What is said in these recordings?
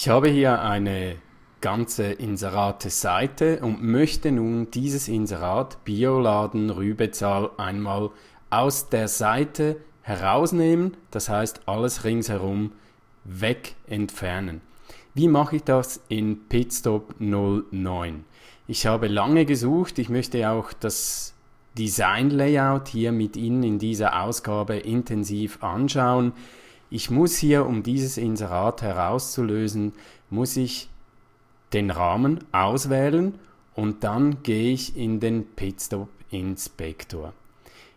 Ich habe hier eine ganze Inserate-Seite und möchte nun dieses Inserat Bioladen Rübezahl einmal aus der Seite herausnehmen, das heißt alles ringsherum weg entfernen. Wie mache ich das in Pitstop 09? Ich habe lange gesucht, ich möchte auch das Design Layout hier mit Ihnen in dieser Ausgabe intensiv anschauen ich muss hier, um dieses Inserat herauszulösen, muss ich den Rahmen auswählen und dann gehe ich in den Pitstop Inspektor.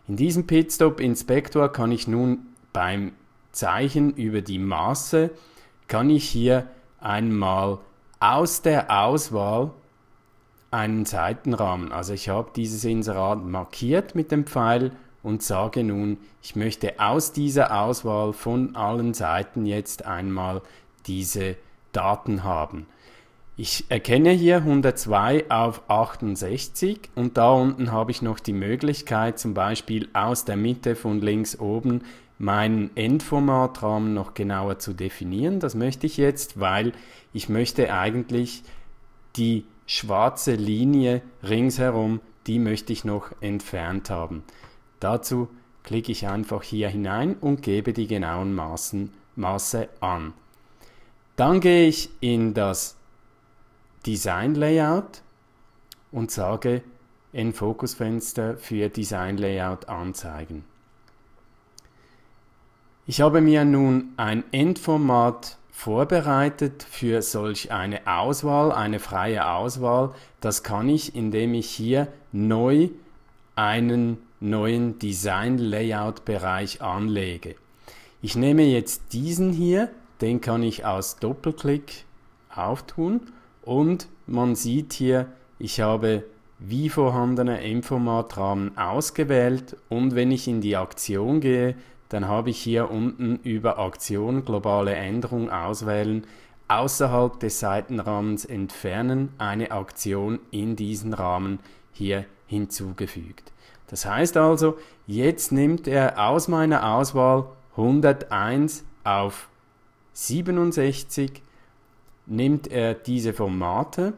In diesem Pitstop Inspektor kann ich nun beim Zeichen über die Maße, kann ich hier einmal aus der Auswahl einen Seitenrahmen, also ich habe dieses Inserat markiert mit dem Pfeil und sage nun, ich möchte aus dieser Auswahl von allen Seiten jetzt einmal diese Daten haben. Ich erkenne hier 102 auf 68 und da unten habe ich noch die Möglichkeit, zum Beispiel aus der Mitte von links oben meinen Endformatrahmen noch genauer zu definieren. Das möchte ich jetzt, weil ich möchte eigentlich die schwarze Linie ringsherum, die möchte ich noch entfernt haben. Dazu klicke ich einfach hier hinein und gebe die genauen Maßen, Maße an. Dann gehe ich in das Design Layout und sage in Fokusfenster für Design Layout anzeigen. Ich habe mir nun ein Endformat vorbereitet für solch eine Auswahl, eine freie Auswahl. Das kann ich, indem ich hier neu einen neuen Design-Layout-Bereich anlege. Ich nehme jetzt diesen hier, den kann ich aus Doppelklick auftun und man sieht hier, ich habe wie vorhandene Informatrahmen ausgewählt und wenn ich in die Aktion gehe, dann habe ich hier unten über Aktion globale Änderung auswählen, außerhalb des Seitenrahmens entfernen, eine Aktion in diesen Rahmen hier hinzugefügt. Das heißt also, jetzt nimmt er aus meiner Auswahl 101 auf 67, nimmt er diese Formate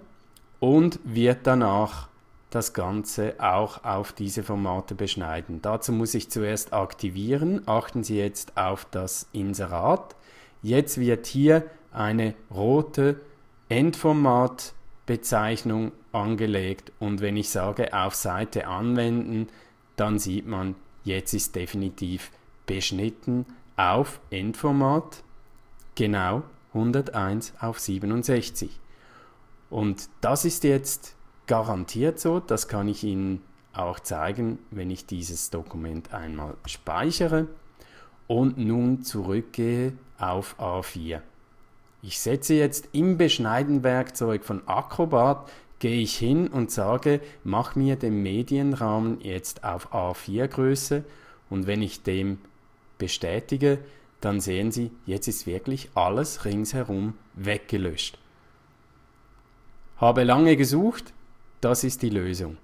und wird danach das Ganze auch auf diese Formate beschneiden. Dazu muss ich zuerst aktivieren. Achten Sie jetzt auf das Inserat. Jetzt wird hier eine rote Endformatbezeichnung angelegt und wenn ich sage auf Seite anwenden, dann sieht man, jetzt ist definitiv beschnitten auf Endformat genau 101 auf 67. Und das ist jetzt garantiert so, das kann ich Ihnen auch zeigen, wenn ich dieses Dokument einmal speichere und nun zurückgehe auf A4. Ich setze jetzt im Beschneidenwerkzeug von Acrobat gehe ich hin und sage, mach mir den Medienrahmen jetzt auf A4 Größe und wenn ich dem bestätige, dann sehen Sie, jetzt ist wirklich alles ringsherum weggelöscht. Habe lange gesucht, das ist die Lösung.